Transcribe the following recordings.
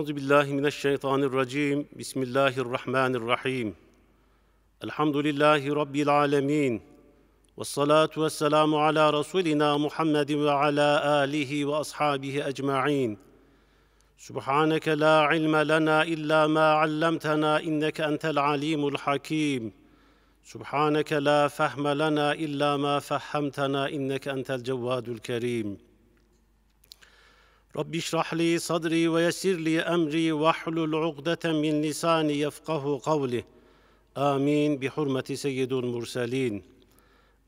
أعوذ بالله من الشيطان الرجيم بسم الله الرحمن الرحيم الحمد لله رب العالمين والصلاة والسلام على رسولنا محمد وعلى آله وأصحابه أجمعين سبحانك لا علم لنا إلا ما علمتنا إنك أنت العليم الحكيم سبحانك لا فهم لنا إلا ما فهمتنا إنك أنت الجواد الكريم رب اشرح لي صدري ويسر لي أمري واحلل عقدة من لساني يفقه قولي آمين بحرمة سيد المرسلين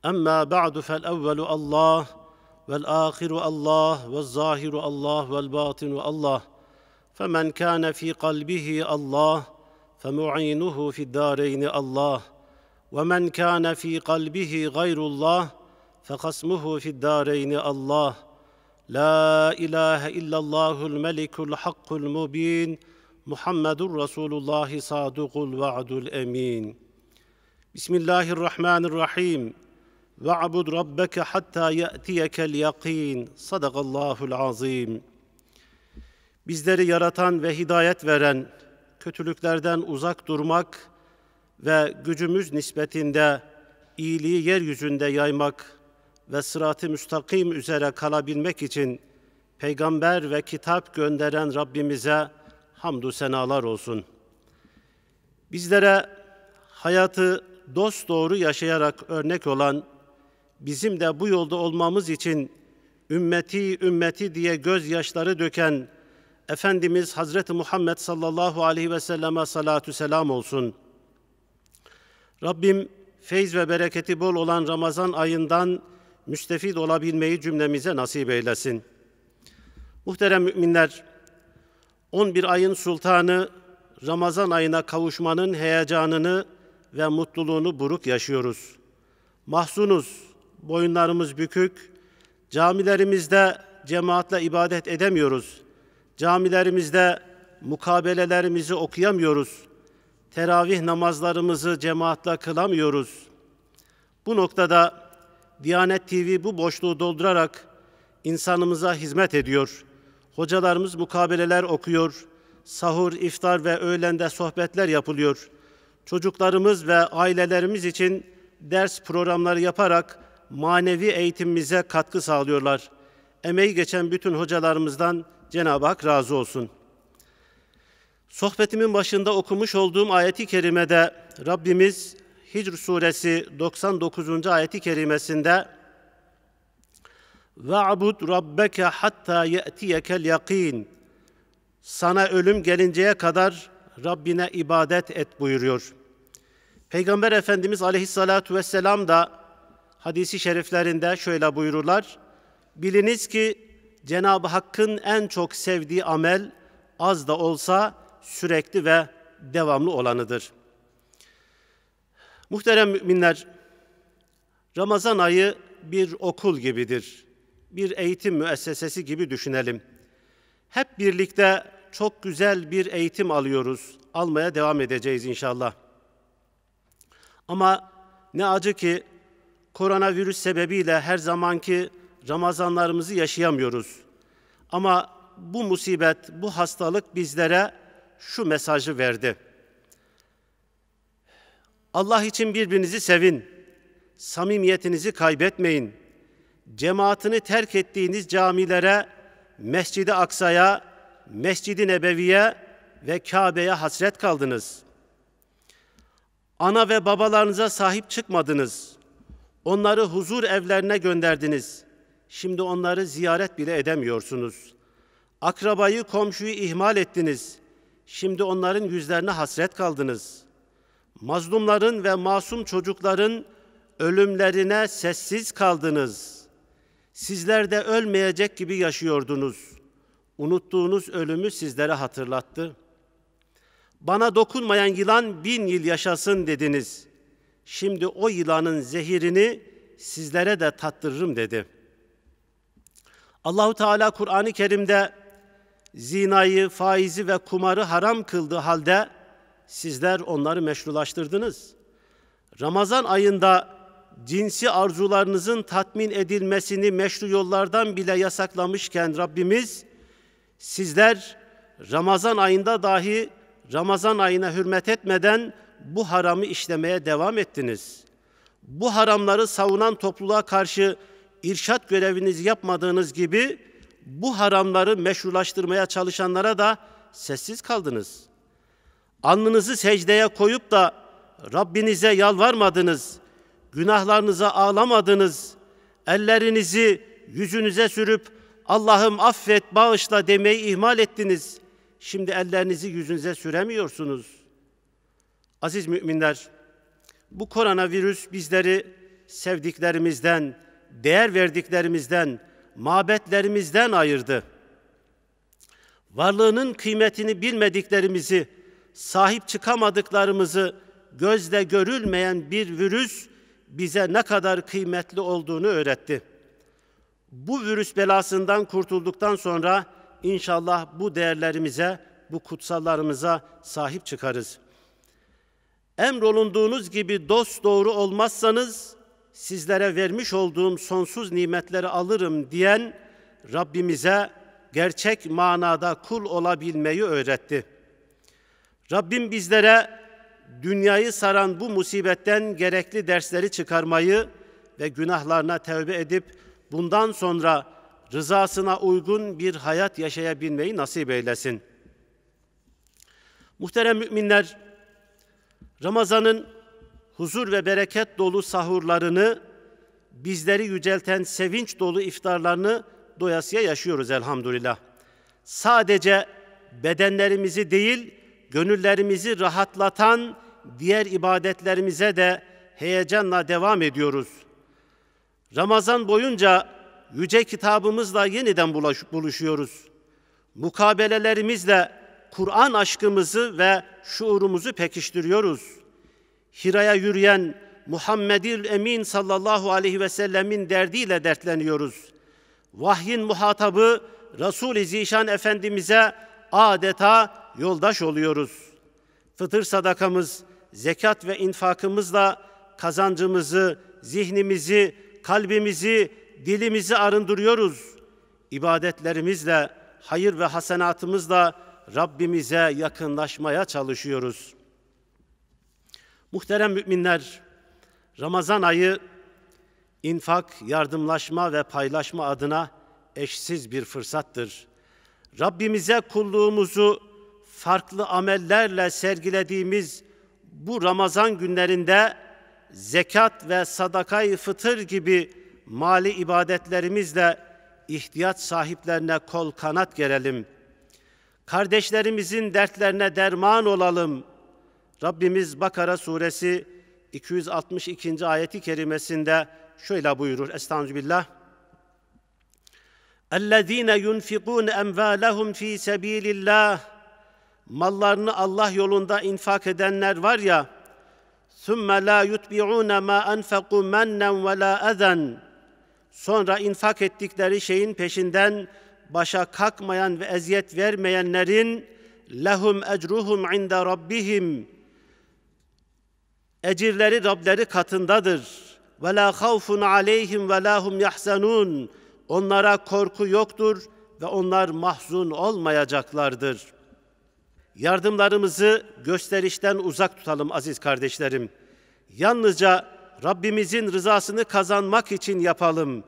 أما بعد فالأول الله والآخر الله والظاهر الله والباطن الله فمن كان في قلبه الله فمعينه في الدارين الله ومن كان في قلبه غير الله فخصمه في الدارين الله La ilahe illallahul melikul hakkul mubin Muhammedur Resulullah sadukul va'dul emin Bismillahirrahmanirrahim Ve'bud rabbeke hatta ye'tiyekel yakin Sadakallahul azim Bizleri yaratan ve hidayet veren, kötülüklerden uzak durmak ve gücümüz nispetinde iyiliği yeryüzünde yaymak ve sırat-ı müstakim üzere kalabilmek için peygamber ve kitap gönderen Rabbimize hamdü senalar olsun. Bizlere hayatı dost doğru yaşayarak örnek olan, bizim de bu yolda olmamız için ümmeti ümmeti diye gözyaşları döken Efendimiz Hazreti Muhammed sallallahu aleyhi ve selleme salatu selam olsun. Rabbim feyz ve bereketi bol olan Ramazan ayından müstefid olabilmeyi cümlemize nasip eylesin. Muhterem müminler, 11 ayın sultanı Ramazan ayına kavuşmanın heyecanını ve mutluluğunu buruk yaşıyoruz. Mahzunuz, boyunlarımız bükük, camilerimizde cemaatle ibadet edemiyoruz. Camilerimizde mukabelelerimizi okuyamıyoruz. Teravih namazlarımızı cemaatle kılamıyoruz. Bu noktada Diyanet TV bu boşluğu doldurarak insanımıza hizmet ediyor. Hocalarımız mukabeleler okuyor. Sahur, iftar ve öğlende sohbetler yapılıyor. Çocuklarımız ve ailelerimiz için ders programları yaparak manevi eğitimimize katkı sağlıyorlar. Emeği geçen bütün hocalarımızdan Cenab-ı Hak razı olsun. Sohbetimin başında okumuş olduğum ayeti kerimede Rabbimiz Hicr suresi 99. ayeti kerimesinde ve abud rabbeke hatta ye'tiyekel yakin. Sana ölüm gelinceye kadar Rabbine ibadet et buyuruyor. Peygamber Efendimiz Aleyhissalatu vesselam da hadisi şeriflerinde şöyle buyururlar. Biliniz ki Cenab-ı Hakk'ın en çok sevdiği amel az da olsa sürekli ve devamlı olanıdır.'' Muhterem müminler, Ramazan ayı bir okul gibidir. Bir eğitim müessesesi gibi düşünelim. Hep birlikte çok güzel bir eğitim alıyoruz. Almaya devam edeceğiz inşallah. Ama ne acı ki koronavirüs sebebiyle her zamanki Ramazanlarımızı yaşayamıyoruz. Ama bu musibet, bu hastalık bizlere şu mesajı verdi. Allah için birbirinizi sevin. Samimiyetinizi kaybetmeyin. Cemaatini terk ettiğiniz camilere, Mescid-i Aksa'ya, Mescid-i Nebevi'ye ve Kabe'ye hasret kaldınız. Ana ve babalarınıza sahip çıkmadınız. Onları huzur evlerine gönderdiniz. Şimdi onları ziyaret bile edemiyorsunuz. Akrabayı, komşuyu ihmal ettiniz. Şimdi onların yüzlerine hasret kaldınız.'' mazlumların ve masum çocukların ölümlerine sessiz kaldınız. Sizler de ölmeyecek gibi yaşıyordunuz. Unuttuğunuz ölümü sizlere hatırlattı. Bana dokunmayan yılan bin yıl yaşasın dediniz. Şimdi o yılanın zehirini sizlere de tattırırım dedi. Allahu Teala Kur'an-ı Kerim'de zinayı, faizi ve kumarı haram kıldığı halde sizler onları meşrulaştırdınız. Ramazan ayında cinsi arzularınızın tatmin edilmesini meşru yollardan bile yasaklamışken Rabbimiz sizler Ramazan ayında dahi Ramazan ayına hürmet etmeden bu haramı işlemeye devam ettiniz. Bu haramları savunan topluluğa karşı irşat görevinizi yapmadığınız gibi bu haramları meşrulaştırmaya çalışanlara da sessiz kaldınız.'' alnınızı secdeye koyup da Rabbinize yalvarmadınız, günahlarınıza ağlamadınız, ellerinizi yüzünüze sürüp Allah'ım affet, bağışla demeyi ihmal ettiniz. Şimdi ellerinizi yüzünüze süremiyorsunuz. Aziz müminler, bu koronavirüs bizleri sevdiklerimizden, değer verdiklerimizden, mabetlerimizden ayırdı. Varlığının kıymetini bilmediklerimizi, sahip çıkamadıklarımızı gözle görülmeyen bir virüs bize ne kadar kıymetli olduğunu öğretti. Bu virüs belasından kurtulduktan sonra inşallah bu değerlerimize, bu kutsallarımıza sahip çıkarız. Emrolunduğunuz gibi dost doğru olmazsanız sizlere vermiş olduğum sonsuz nimetleri alırım diyen Rabbimize gerçek manada kul olabilmeyi öğretti. Rabbim bizlere dünyayı saran bu musibetten gerekli dersleri çıkarmayı ve günahlarına tevbe edip bundan sonra rızasına uygun bir hayat yaşayabilmeyi nasip eylesin. Muhterem müminler, Ramazan'ın huzur ve bereket dolu sahurlarını, bizleri yücelten sevinç dolu iftarlarını doyasıya yaşıyoruz elhamdülillah. Sadece bedenlerimizi değil, gönüllerimizi rahatlatan diğer ibadetlerimize de heyecanla devam ediyoruz. Ramazan boyunca yüce kitabımızla yeniden buluşuyoruz. Mukabelelerimizle Kur'an aşkımızı ve şuurumuzu pekiştiriyoruz. Hira'ya yürüyen Muhammedül Emin sallallahu aleyhi ve sellemin derdiyle dertleniyoruz. Vahyin muhatabı Resul-i Zişan Efendimiz'e adeta yoldaş oluyoruz. Fıtır sadakamız, zekat ve infakımızla kazancımızı, zihnimizi, kalbimizi, dilimizi arındırıyoruz. İbadetlerimizle, hayır ve hasenatımızla Rabbimize yakınlaşmaya çalışıyoruz. Muhterem müminler, Ramazan ayı infak, yardımlaşma ve paylaşma adına eşsiz bir fırsattır. Rabbimize kulluğumuzu farklı amellerle sergilediğimiz bu Ramazan günlerinde zekat ve sadakayı fıtır gibi mali ibadetlerimizle ihtiyaç sahiplerine kol kanat gerelim. Kardeşlerimizin dertlerine derman olalım. Rabbimiz Bakara suresi 262. ayeti kerimesinde şöyle buyurur. Estağfirullah. اَلَّذ۪ينَ يُنْفِقُونَ اَمْوَالَهُمْ ف۪ي سَب۪يلِ اللّٰهِ mallarını Allah yolunda infak edenler var ya, ثُمَّ لَا يُتْبِعُونَ مَا أَنْفَقُوا مَنَّا وَلَا اَذًا Sonra infak ettikleri şeyin peşinden başa kalkmayan ve eziyet vermeyenlerin lehum ecruhum inda rabbihim ecirleri Rableri katındadır. Ve la havfun aleyhim ve lahum yahzanun. Onlara korku yoktur ve onlar mahzun olmayacaklardır.'' Yardımlarımızı gösterişten uzak tutalım aziz kardeşlerim. Yalnızca Rabbimizin rızasını kazanmak için yapalım.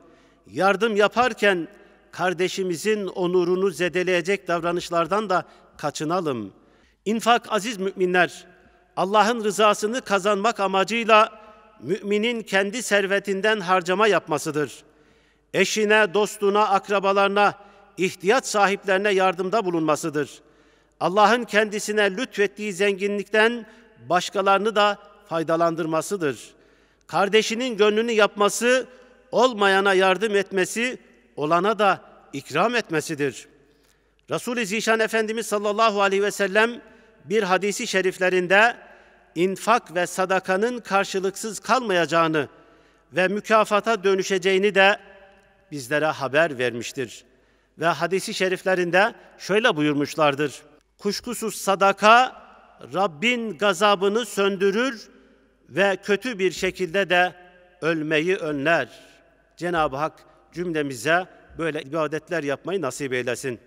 Yardım yaparken kardeşimizin onurunu zedeleyecek davranışlardan da kaçınalım. İnfak aziz müminler, Allah'ın rızasını kazanmak amacıyla müminin kendi servetinden harcama yapmasıdır. Eşine, dostuna, akrabalarına, ihtiyaç sahiplerine yardımda bulunmasıdır. Allah'ın kendisine lütfettiği zenginlikten başkalarını da faydalandırmasıdır. Kardeşinin gönlünü yapması, olmayana yardım etmesi, olana da ikram etmesidir. Resul-i Zişan Efendimiz sallallahu aleyhi ve sellem bir hadisi şeriflerinde infak ve sadakanın karşılıksız kalmayacağını ve mükafata dönüşeceğini de bizlere haber vermiştir. Ve hadisi şeriflerinde şöyle buyurmuşlardır. Kuşkusuz sadaka Rabbin gazabını söndürür ve kötü bir şekilde de ölmeyi önler. Cenab-ı Hak cümlemize böyle ibadetler yapmayı nasip eylesin.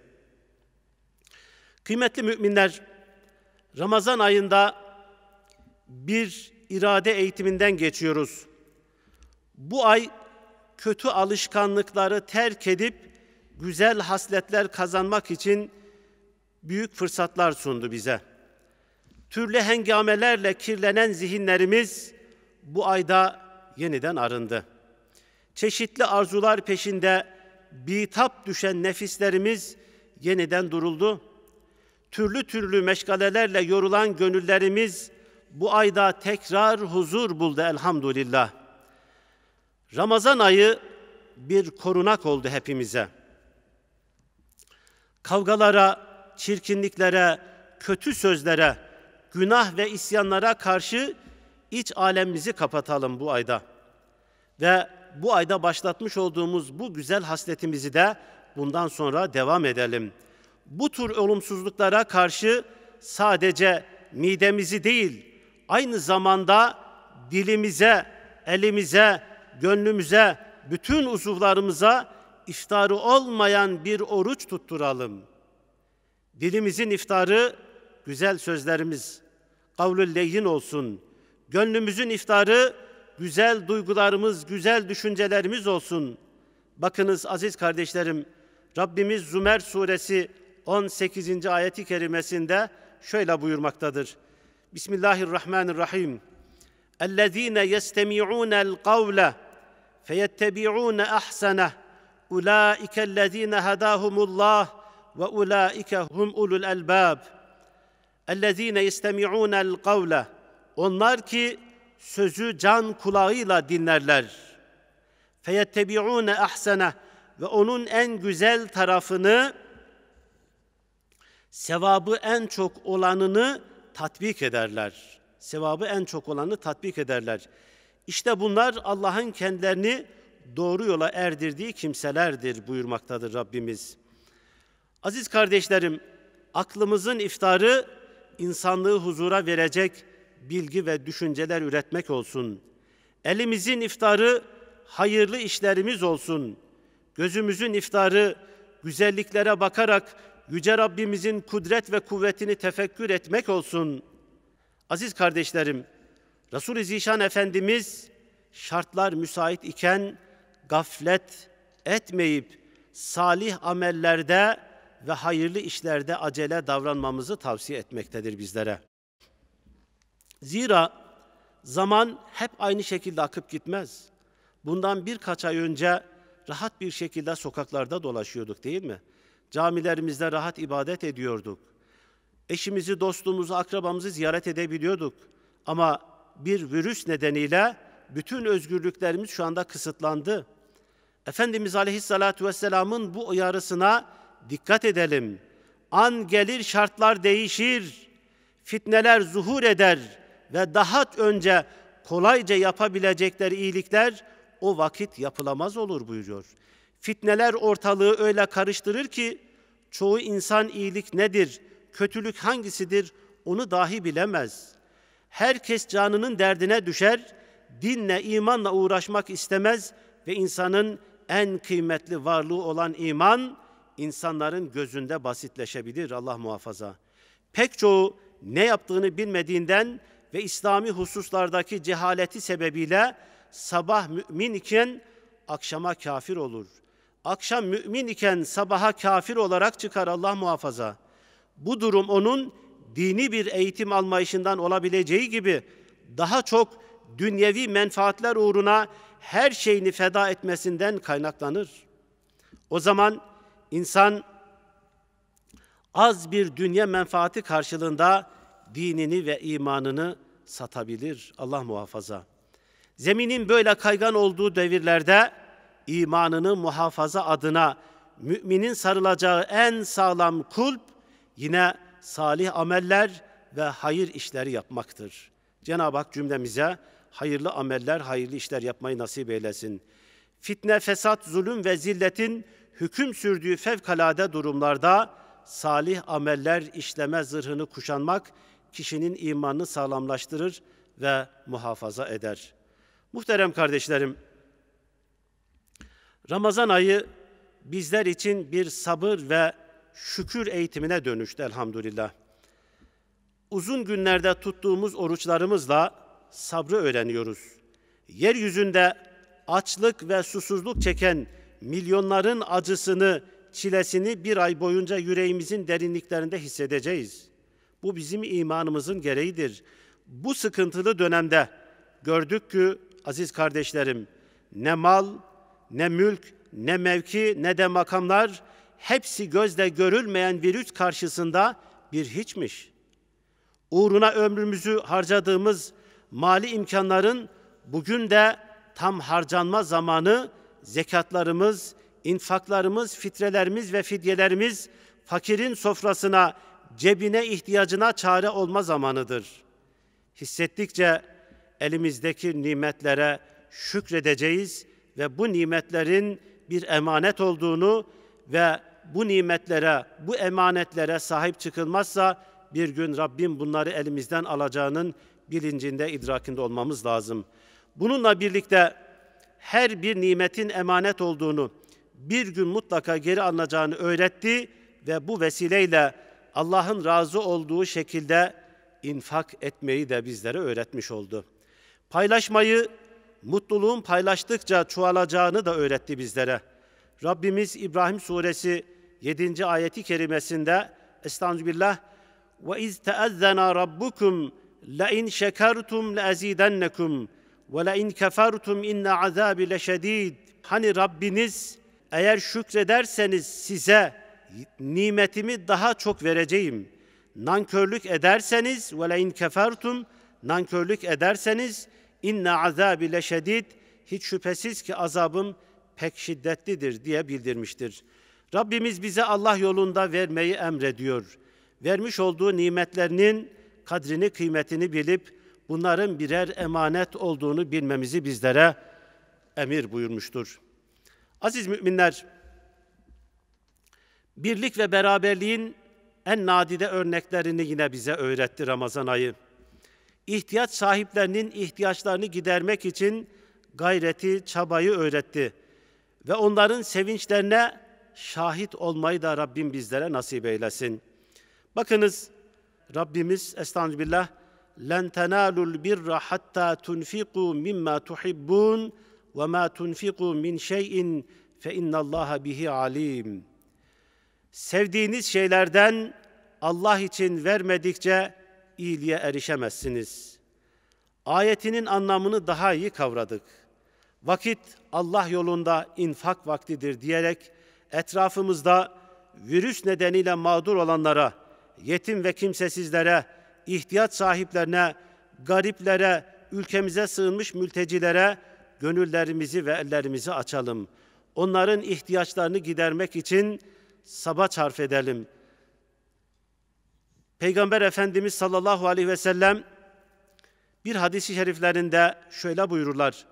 Kıymetli müminler, Ramazan ayında bir irade eğitiminden geçiyoruz. Bu ay kötü alışkanlıkları terk edip güzel hasletler kazanmak için büyük fırsatlar sundu bize. Türlü hengamelerle kirlenen zihinlerimiz bu ayda yeniden arındı. Çeşitli arzular peşinde bitap düşen nefislerimiz yeniden duruldu. Türlü türlü meşgalelerle yorulan gönüllerimiz bu ayda tekrar huzur buldu elhamdülillah. Ramazan ayı bir korunak oldu hepimize. Kavgalara, çirkinliklere, kötü sözlere, günah ve isyanlara karşı iç alemimizi kapatalım bu ayda. Ve bu ayda başlatmış olduğumuz bu güzel hasletimizi de bundan sonra devam edelim. Bu tür olumsuzluklara karşı sadece midemizi değil, aynı zamanda dilimize, elimize, gönlümüze, bütün uzuvlarımıza iftarı olmayan bir oruç tutturalım.'' Dilimizin iftarı güzel sözlerimiz, kavlül leyhin olsun. Gönlümüzün iftarı güzel duygularımız, güzel düşüncelerimiz olsun. Bakınız aziz kardeşlerim, Rabbimiz Zümer suresi 18. ayeti kerimesinde şöyle buyurmaktadır. Bismillahirrahmanirrahim. اَلَّذ۪ينَ يَسْتَمِعُونَ الْقَوْلَ فَيَتَّبِعُونَ اَحْسَنَهُ اُولَٰئِكَ الَّذ۪ينَ هَدَاهُمُ اللّٰهُ وَاُولَٰئِكَ هُمْ اُلُوا الْاَلْبَابِ اَلَّذ۪ينَ يَسْتَمِعُونَ الْقَوْلَ Onlar ki sözü can kulağıyla dinlerler. فَيَتَّبِعُونَ اَحْسَنَهِ Ve onun en güzel tarafını, sevabı en çok olanını tatbik ederler. Sevabı en çok olanı tatbik ederler. İşte bunlar Allah'ın kendilerini doğru yola erdirdiği kimselerdir buyurmaktadır Rabbimiz.'' Aziz kardeşlerim, aklımızın iftarı insanlığı huzura verecek bilgi ve düşünceler üretmek olsun. Elimizin iftarı hayırlı işlerimiz olsun. Gözümüzün iftarı güzelliklere bakarak yüce Rabbimizin kudret ve kuvvetini tefekkür etmek olsun. Aziz kardeşlerim, Resul-i Zişan Efendimiz şartlar müsait iken gaflet etmeyip salih amellerde ve hayırlı işlerde acele davranmamızı tavsiye etmektedir bizlere. Zira zaman hep aynı şekilde akıp gitmez. Bundan birkaç ay önce rahat bir şekilde sokaklarda dolaşıyorduk değil mi? Camilerimizde rahat ibadet ediyorduk. Eşimizi, dostumuzu, akrabamızı ziyaret edebiliyorduk. Ama bir virüs nedeniyle bütün özgürlüklerimiz şu anda kısıtlandı. Efendimiz Aleyhisselatü Vesselam'ın bu uyarısına dikkat edelim. An gelir şartlar değişir, fitneler zuhur eder ve daha önce kolayca yapabilecekler iyilikler o vakit yapılamaz olur buyuruyor. Fitneler ortalığı öyle karıştırır ki çoğu insan iyilik nedir, kötülük hangisidir onu dahi bilemez. Herkes canının derdine düşer, dinle, imanla uğraşmak istemez ve insanın en kıymetli varlığı olan iman insanların gözünde basitleşebilir Allah muhafaza. Pek çoğu ne yaptığını bilmediğinden ve İslami hususlardaki cehaleti sebebiyle sabah mümin iken akşama kafir olur. Akşam mümin iken sabaha kafir olarak çıkar Allah muhafaza. Bu durum onun dini bir eğitim almayışından olabileceği gibi daha çok dünyevi menfaatler uğruna her şeyini feda etmesinden kaynaklanır. O zaman İnsan az bir dünya menfaati karşılığında dinini ve imanını satabilir. Allah muhafaza. Zeminin böyle kaygan olduğu devirlerde imanını muhafaza adına müminin sarılacağı en sağlam kulp yine salih ameller ve hayır işleri yapmaktır. Cenab-ı Hak cümlemize hayırlı ameller, hayırlı işler yapmayı nasip eylesin. Fitne, fesat, zulüm ve zilletin hüküm sürdüğü fevkalade durumlarda salih ameller işleme zırhını kuşanmak kişinin imanını sağlamlaştırır ve muhafaza eder. Muhterem kardeşlerim, Ramazan ayı bizler için bir sabır ve şükür eğitimine dönüştü elhamdülillah. Uzun günlerde tuttuğumuz oruçlarımızla sabrı öğreniyoruz. Yeryüzünde açlık ve susuzluk çeken milyonların acısını, çilesini bir ay boyunca yüreğimizin derinliklerinde hissedeceğiz. Bu bizim imanımızın gereğidir. Bu sıkıntılı dönemde gördük ki aziz kardeşlerim ne mal, ne mülk, ne mevki, ne de makamlar hepsi gözle görülmeyen virüs karşısında bir hiçmiş. Uğruna ömrümüzü harcadığımız mali imkanların bugün de tam harcanma zamanı zekatlarımız, infaklarımız, fitrelerimiz ve fidyelerimiz fakirin sofrasına, cebine ihtiyacına çare olma zamanıdır. Hissettikçe elimizdeki nimetlere şükredeceğiz ve bu nimetlerin bir emanet olduğunu ve bu nimetlere, bu emanetlere sahip çıkılmazsa bir gün Rabbim bunları elimizden alacağının bilincinde, idrakinde olmamız lazım. Bununla birlikte her bir nimetin emanet olduğunu, bir gün mutlaka geri alınacağını öğretti ve bu vesileyle Allah'ın razı olduğu şekilde infak etmeyi de bizlere öğretmiş oldu. Paylaşmayı, mutluluğun paylaştıkça çoğalacağını da öğretti bizlere. Rabbimiz İbrahim Suresi 7. ayeti kerimesinde Estağfirullah ve iz teezzena rabbukum la in şekertum la azidennekum وَلَاِنْ كَفَرْتُمْ اِنَّ عَذَابِ لَشَد۪يدٍ Hani Rabbiniz eğer şükrederseniz size nimetimi daha çok vereceğim. Nankörlük ederseniz وَلَاِنْ كَفَرْتُمْ Nankörlük ederseniz inne azabi leşedid hiç şüphesiz ki azabım pek şiddetlidir diye bildirmiştir. Rabbimiz bize Allah yolunda vermeyi emrediyor. Vermiş olduğu nimetlerinin kadrini, kıymetini bilip bunların birer emanet olduğunu bilmemizi bizlere emir buyurmuştur. Aziz müminler, birlik ve beraberliğin en nadide örneklerini yine bize öğretti Ramazan ayı. İhtiyaç sahiplerinin ihtiyaçlarını gidermek için gayreti, çabayı öğretti ve onların sevinçlerine şahit olmayı da Rabbim bizlere nasip eylesin. Bakınız Rabbimiz Estağfirullah لَنْ تَنَالُوا الْبِرَّ حَتَّى تُنْفِقُوا مِمَّا تُحِبُّونَ وَمَا تُنْفِقُوا مِنْ شَيْءٍ فَاِنَّ اللّٰهَ بِهِ alim. Sevdiğiniz şeylerden Allah için vermedikçe iyiliğe erişemezsiniz. Ayetinin anlamını daha iyi kavradık. Vakit Allah yolunda infak vaktidir diyerek etrafımızda virüs nedeniyle mağdur olanlara, yetim ve kimsesizlere, ihtiyaç sahiplerine, gariplere, ülkemize sığınmış mültecilere gönüllerimizi ve ellerimizi açalım. Onların ihtiyaçlarını gidermek için saba sarf edelim. Peygamber Efendimiz sallallahu aleyhi ve sellem bir hadisi şeriflerinde şöyle buyururlar.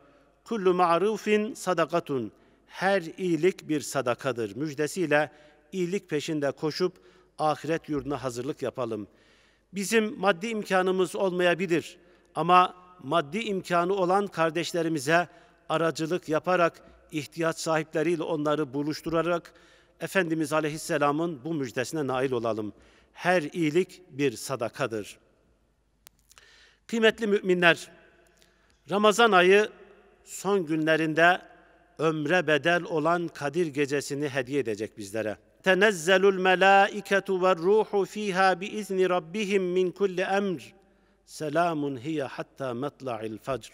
Kullu ma'rufin sadakatun. Her iyilik bir sadakadır. Müjdesiyle iyilik peşinde koşup ahiret yurduna hazırlık yapalım.'' Bizim maddi imkanımız olmayabilir ama maddi imkanı olan kardeşlerimize aracılık yaparak ihtiyaç sahipleriyle onları buluşturarak Efendimiz Aleyhisselam'ın bu müjdesine nail olalım. Her iyilik bir sadakadır. Kıymetli müminler, Ramazan ayı son günlerinde ömre bedel olan Kadir gecesini hediye edecek bizlere. تنزل الملائكة والروح فيها بإذن ربهم من كل أمر سلام هي حتى مطلع الفجر.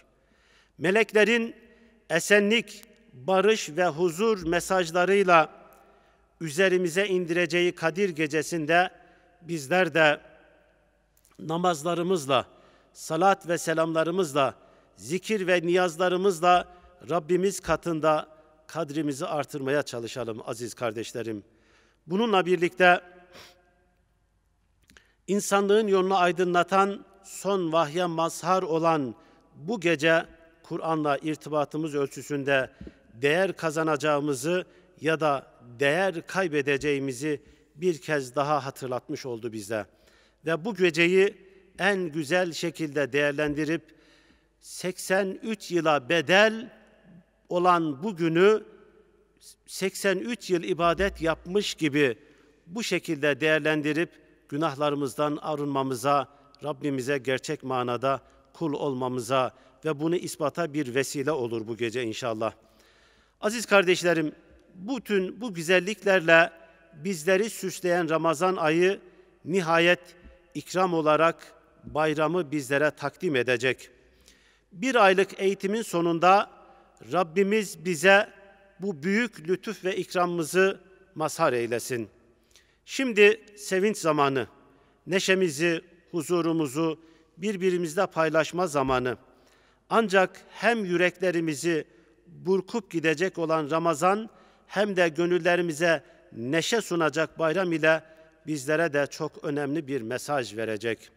Meleklerin esenlik, barış ve huzur mesajlarıyla üzerimize indireceği Kadir gecesinde bizler de namazlarımızla, salat ve selamlarımızla, zikir ve niyazlarımızla Rabbimiz katında kadrimizi artırmaya çalışalım aziz kardeşlerim. Bununla birlikte insanlığın yolunu aydınlatan son vahye mazhar olan bu gece Kur'an'la irtibatımız ölçüsünde değer kazanacağımızı ya da değer kaybedeceğimizi bir kez daha hatırlatmış oldu bize. Ve bu geceyi en güzel şekilde değerlendirip 83 yıla bedel olan bu günü 83 yıl ibadet yapmış gibi bu şekilde değerlendirip günahlarımızdan arınmamıza, Rabbimize gerçek manada kul olmamıza ve bunu ispata bir vesile olur bu gece inşallah. Aziz kardeşlerim, bütün bu güzelliklerle bizleri süsleyen Ramazan ayı nihayet ikram olarak bayramı bizlere takdim edecek. Bir aylık eğitimin sonunda Rabbimiz bize bu büyük lütuf ve ikramımızı mazhar eylesin. Şimdi sevinç zamanı, neşemizi, huzurumuzu birbirimizle paylaşma zamanı. Ancak hem yüreklerimizi burkup gidecek olan Ramazan hem de gönüllerimize neşe sunacak bayram ile bizlere de çok önemli bir mesaj verecek.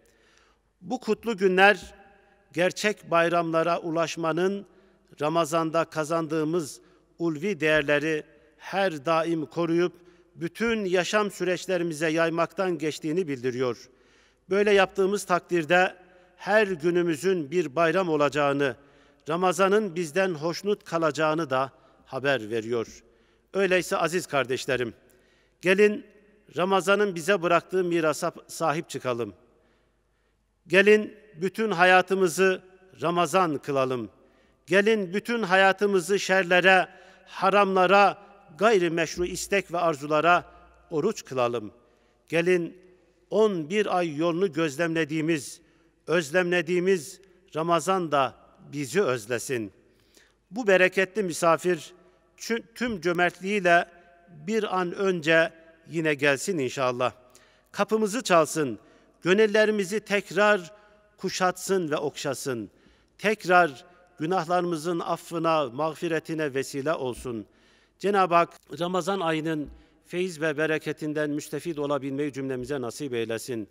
Bu kutlu günler gerçek bayramlara ulaşmanın Ramazan'da kazandığımız ulvi değerleri her daim koruyup bütün yaşam süreçlerimize yaymaktan geçtiğini bildiriyor. Böyle yaptığımız takdirde her günümüzün bir bayram olacağını, Ramazan'ın bizden hoşnut kalacağını da haber veriyor. Öyleyse aziz kardeşlerim, gelin Ramazan'ın bize bıraktığı mirasa sahip çıkalım. Gelin bütün hayatımızı Ramazan kılalım. Gelin bütün hayatımızı şerlere, haramlara, gayri meşru istek ve arzulara oruç kılalım. Gelin 11 ay yolunu gözlemlediğimiz, özlemlediğimiz Ramazan da bizi özlesin. Bu bereketli misafir tüm cömertliğiyle bir an önce yine gelsin inşallah. Kapımızı çalsın, gönüllerimizi tekrar kuşatsın ve okşasın. Tekrar günahlarımızın affına, mağfiretine vesile olsun. Cenab-ı Hak Ramazan ayının feyiz ve bereketinden müstefid olabilmeyi cümlemize nasip eylesin.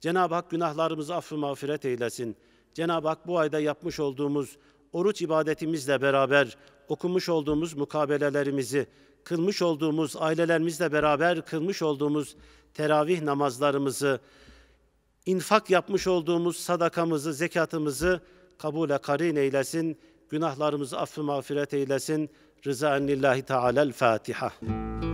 Cenab-ı Hak günahlarımızı affı mağfiret eylesin. Cenab-ı Hak bu ayda yapmış olduğumuz oruç ibadetimizle beraber okumuş olduğumuz mukabelelerimizi, kılmış olduğumuz ailelerimizle beraber kılmış olduğumuz teravih namazlarımızı, infak yapmış olduğumuz sadakamızı, zekatımızı kabule karin eylesin, günahlarımızı affı mağfiret eylesin. Rıza ennillahi teala'l Fatiha.